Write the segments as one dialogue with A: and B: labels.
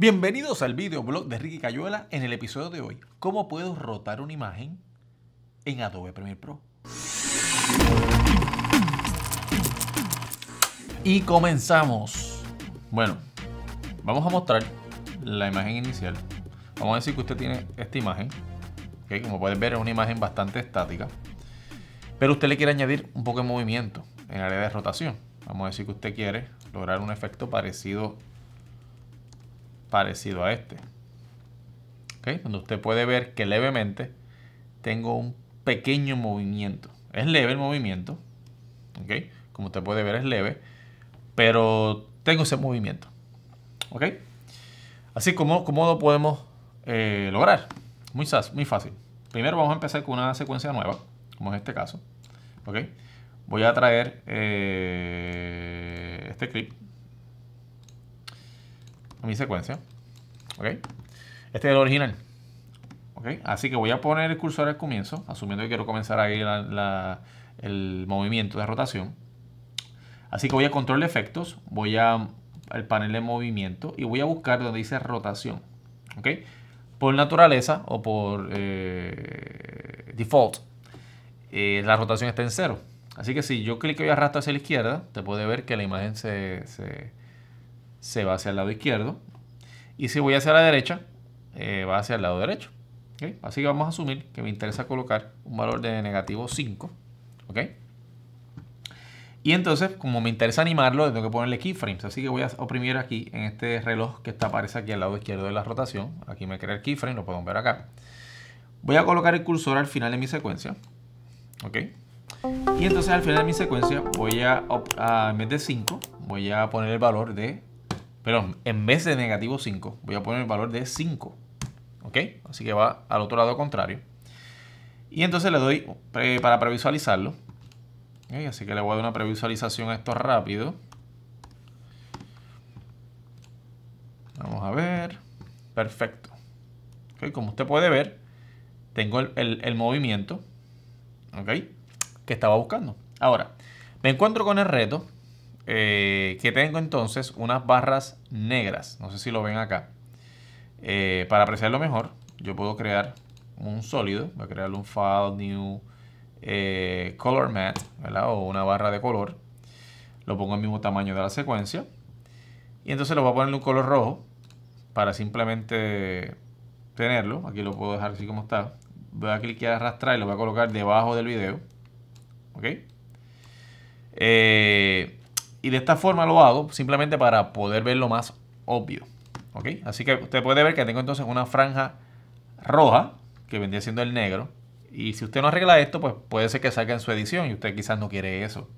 A: Bienvenidos al videoblog de Ricky Cayuela. En el episodio de hoy, ¿cómo puedo rotar una imagen en Adobe Premiere Pro? Y comenzamos. Bueno, vamos a mostrar la imagen inicial. Vamos a decir que usted tiene esta imagen. Que Como pueden ver, es una imagen bastante estática. Pero usted le quiere añadir un poco de movimiento en el área de rotación. Vamos a decir que usted quiere lograr un efecto parecido parecido a este. Donde usted puede ver que levemente tengo un pequeño movimiento. Es leve el movimiento. Como usted puede ver es leve. Pero tengo ese movimiento. ¿Ok? Así como, lo podemos eh, lograr. Muy, muy fácil. Primero vamos a empezar con una secuencia nueva, como en este caso. ¿Ok? Voy a traer eh, este clip mi secuencia. ¿Ok? Este es el original. Así que voy a poner el cursor al comienzo, asumiendo que quiero comenzar ahí la, el movimiento de rotación. Así que voy a control de efectos, voy a el panel de movimiento y voy a buscar donde dice rotación. ¿Ok? Por naturaleza o por eh, default, eh, la rotación está en cero. Así que si yo clico y arrastro hacia la izquierda, te puede ver que la imagen se, se va hacia el lado izquierdo. Y si voy hacia la derecha, eh, va hacia el lado derecho. Así que vamos a asumir que me interesa colocar un valor de negativo 5. Y entonces, como me interesa animarlo, tengo que ponerle keyframes. Así que voy a oprimir aquí en este reloj que está, aparece aquí al lado izquierdo de la rotación. Aquí me crea el keyframe, lo pueden ver acá. Voy a colocar el cursor al final de mi secuencia. ¿Ok? Y entonces al final de mi secuencia voy a, a en vez de 5, voy a poner el valor de pero en vez de negativo 5, voy a poner el valor de 5. ¿Ok? Así que va al otro lado contrario. Y entonces le doy eh, para previsualizarlo. Así que le voy a dar una previsualización a esto rápido. Vamos a ver. Perfecto. ok, Como usted puede ver, tengo el, movimiento ok, que estaba buscando. Ahora, me encuentro con el reto eh, que tengo entonces unas barras negras. No sé si lo ven acá. Eh, para apreciarlo mejor, yo puedo crear un sólido. Voy a crear un file new eh, color mat, ¿verdad? O una barra de color. Lo pongo al mismo tamaño de la secuencia. Y entonces lo voy a poner un color rojo para simplemente tenerlo. Aquí lo puedo dejar así como está. Voy a y arrastrar y lo voy a colocar debajo del video. ¿Ok? Eh, y de esta forma lo hago simplemente para poder ver lo más obvio. ¿Ok? Así que usted puede ver que tengo entonces una franja roja, que vendría siendo el negro. Y si usted no arregla esto, pues puede ser que salga en su edición y usted quizás no quiere eso.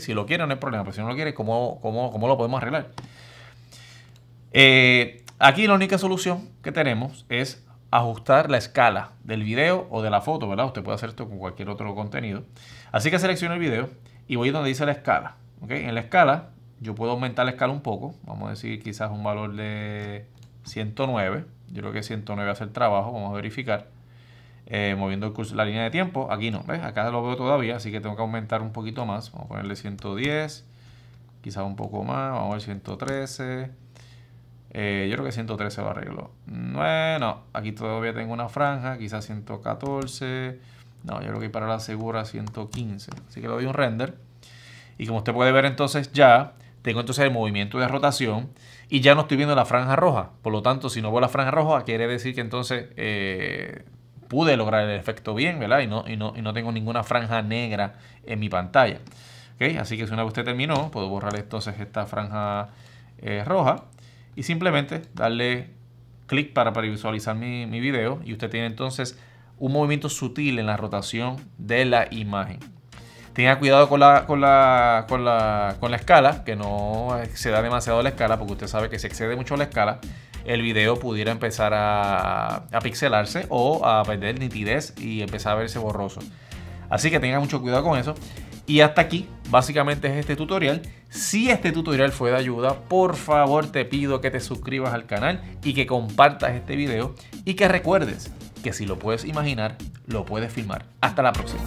A: Si lo quiere, no hay problema. Pero si no lo quiere, ¿cómo, cómo, lo podemos arreglar? Eh, aquí la única solución que tenemos es ajustar la escala del video o de la foto, ¿verdad? Usted puede hacer esto con cualquier otro contenido. Así que selecciono el video y voy donde dice la escala. En la escala, yo puedo aumentar la escala un poco, vamos a decir quizás un valor de 109, yo creo que 109 hace el trabajo, vamos a verificar. Eh, moviendo la línea de tiempo, aquí no, ¿ves? Acá lo veo todavía, así que tengo que aumentar un poquito más, vamos a ponerle 110, quizás un poco más, vamos a ver 113, eh, yo creo que 113 lo arreglo. Bueno, aquí todavía tengo una franja, quizás 114. No, yo creo que para la segura 115. Así que le doy un render. Y como usted puede ver entonces ya, tengo entonces el movimiento de rotación y ya no estoy viendo la franja roja. Por lo tanto, si no veo la franja roja, quiere decir que entonces eh, pude lograr el efecto bien, ¿verdad? Y no, y no, y no tengo ninguna franja negra en mi pantalla. Así que si una vez usted terminó, puedo borrar entonces esta franja eh, roja y simplemente darle clic para, visualizar mi video y usted tiene entonces un movimiento sutil en la rotación de la imagen. Tenga cuidado con la, con la, escala, que no exceda demasiado la escala, porque usted sabe que si excede mucho la escala, el video pudiera empezar a, a pixelarse o a perder nitidez y empezar a verse borroso. Así que tenga mucho cuidado con eso. Y hasta aquí, básicamente es este tutorial. Si este tutorial fue de ayuda, por favor te pido que te suscribas al canal y que compartas este video y que recuerdes que si lo puedes imaginar, lo puedes filmar. Hasta la próxima.